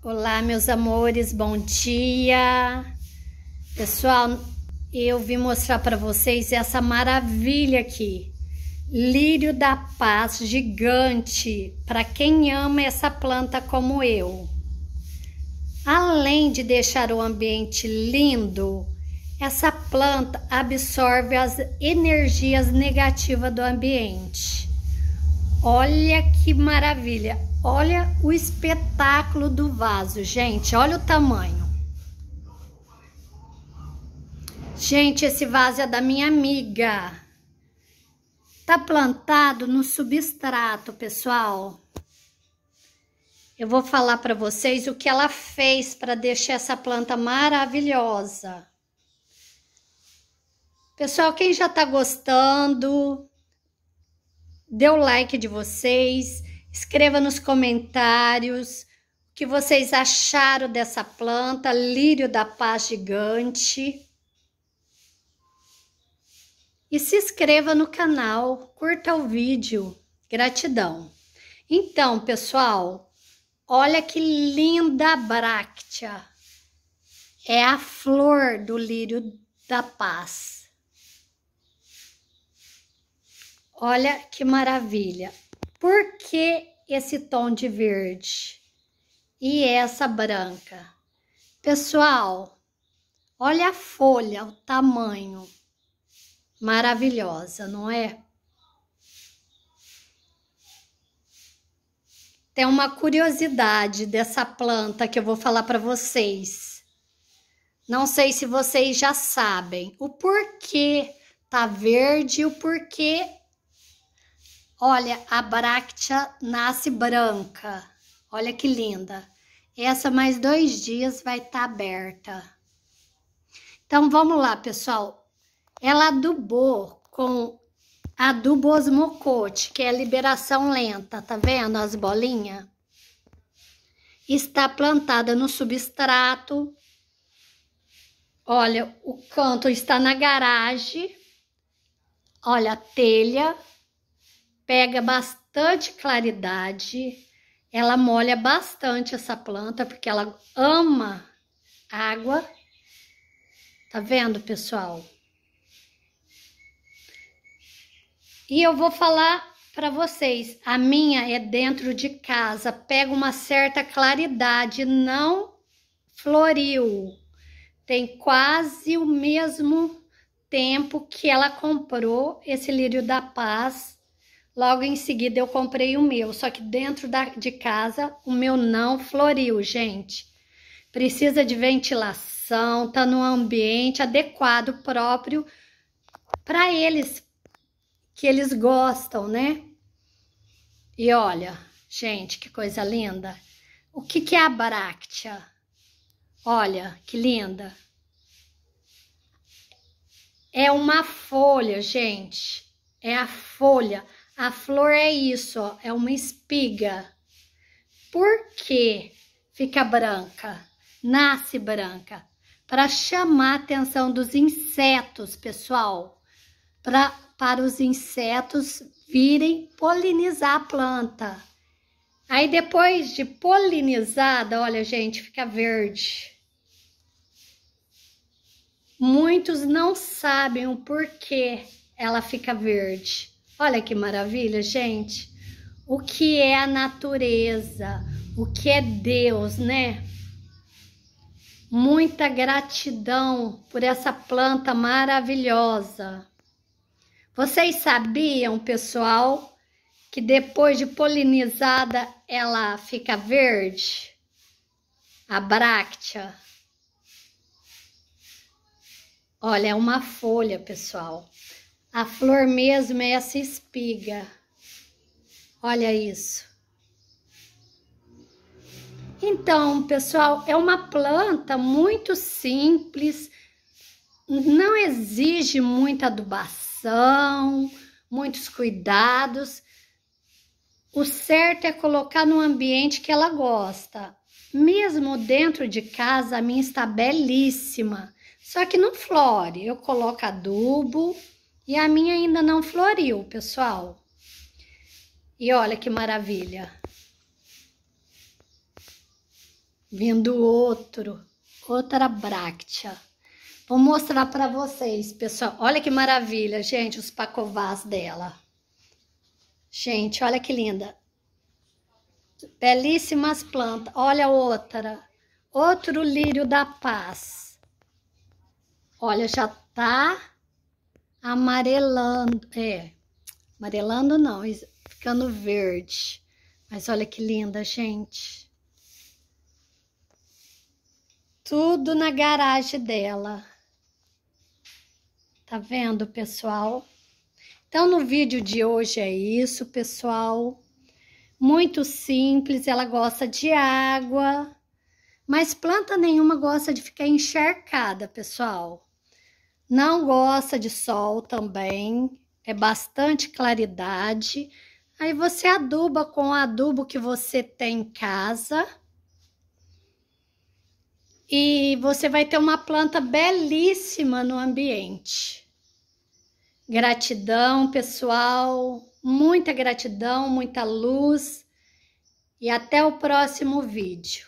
Olá, meus amores, bom dia. Pessoal, eu vim mostrar para vocês essa maravilha aqui. Lírio da Paz gigante, para quem ama essa planta como eu. Além de deixar o ambiente lindo, essa planta absorve as energias negativas do ambiente. Olha que maravilha! Olha o espetáculo do vaso, gente. Olha o tamanho. Gente, esse vaso é da minha amiga. Tá plantado no substrato, pessoal. Eu vou falar para vocês o que ela fez para deixar essa planta maravilhosa. Pessoal, quem já tá gostando, dê o like de vocês, escreva nos comentários o que vocês acharam dessa planta, lírio da paz gigante. E se inscreva no canal, curta o vídeo. Gratidão. Então, pessoal, olha que linda bráctea. É a flor do lírio da paz. Olha que maravilha. Por que esse tom de verde e essa branca? Pessoal, olha a folha, o tamanho. Maravilhosa, não é? Tem uma curiosidade dessa planta que eu vou falar para vocês. Não sei se vocês já sabem o porquê tá verde e o porquê Olha, a bráctea nasce branca. Olha que linda. Essa mais dois dias vai estar tá aberta. Então, vamos lá, pessoal. Ela adubou com adubo osmocote, que é liberação lenta, tá vendo as bolinhas? Está plantada no substrato. Olha, o canto está na garagem. Olha, a telha pega bastante claridade, ela molha bastante essa planta, porque ela ama água. Tá vendo, pessoal? E eu vou falar para vocês, a minha é dentro de casa, pega uma certa claridade, não floriu. Tem quase o mesmo tempo que ela comprou esse lírio da paz Logo em seguida eu comprei o meu, só que dentro da, de casa o meu não floriu, gente. Precisa de ventilação, tá num ambiente adequado próprio para eles, que eles gostam, né? E olha, gente, que coisa linda. O que, que é a bráctea? Olha, que linda. É uma folha, gente. É a folha. A flor é isso, ó, é uma espiga. Por que fica branca? Nasce branca para chamar a atenção dos insetos, pessoal. Pra, para os insetos virem polinizar a planta. Aí depois de polinizada, olha gente, fica verde. Muitos não sabem o porquê ela fica verde. Olha que maravilha, gente. O que é a natureza, o que é Deus, né? Muita gratidão por essa planta maravilhosa. Vocês sabiam, pessoal, que depois de polinizada ela fica verde? A bráctea. Olha, é uma folha, pessoal. A flor mesmo é essa espiga. Olha isso. Então, pessoal, é uma planta muito simples, não exige muita adubação, muitos cuidados. O certo é colocar no ambiente que ela gosta. Mesmo dentro de casa, a minha está belíssima, só que não flore. Eu coloco adubo, e a minha ainda não floriu, pessoal. E olha que maravilha. Vindo outro, outra bráctea. Vou mostrar para vocês, pessoal. Olha que maravilha, gente, os pacovás dela. Gente, olha que linda. Belíssimas plantas. Olha outra. Outro lírio da paz. Olha, já tá amarelando, é, amarelando não, ficando verde. Mas olha que linda, gente. Tudo na garagem dela. Tá vendo, pessoal? Então, no vídeo de hoje é isso, pessoal. Muito simples, ela gosta de água. Mas planta nenhuma gosta de ficar encharcada, pessoal. Não gosta de sol também, é bastante claridade. Aí você aduba com o adubo que você tem em casa. E você vai ter uma planta belíssima no ambiente. Gratidão, pessoal. Muita gratidão, muita luz. E até o próximo vídeo.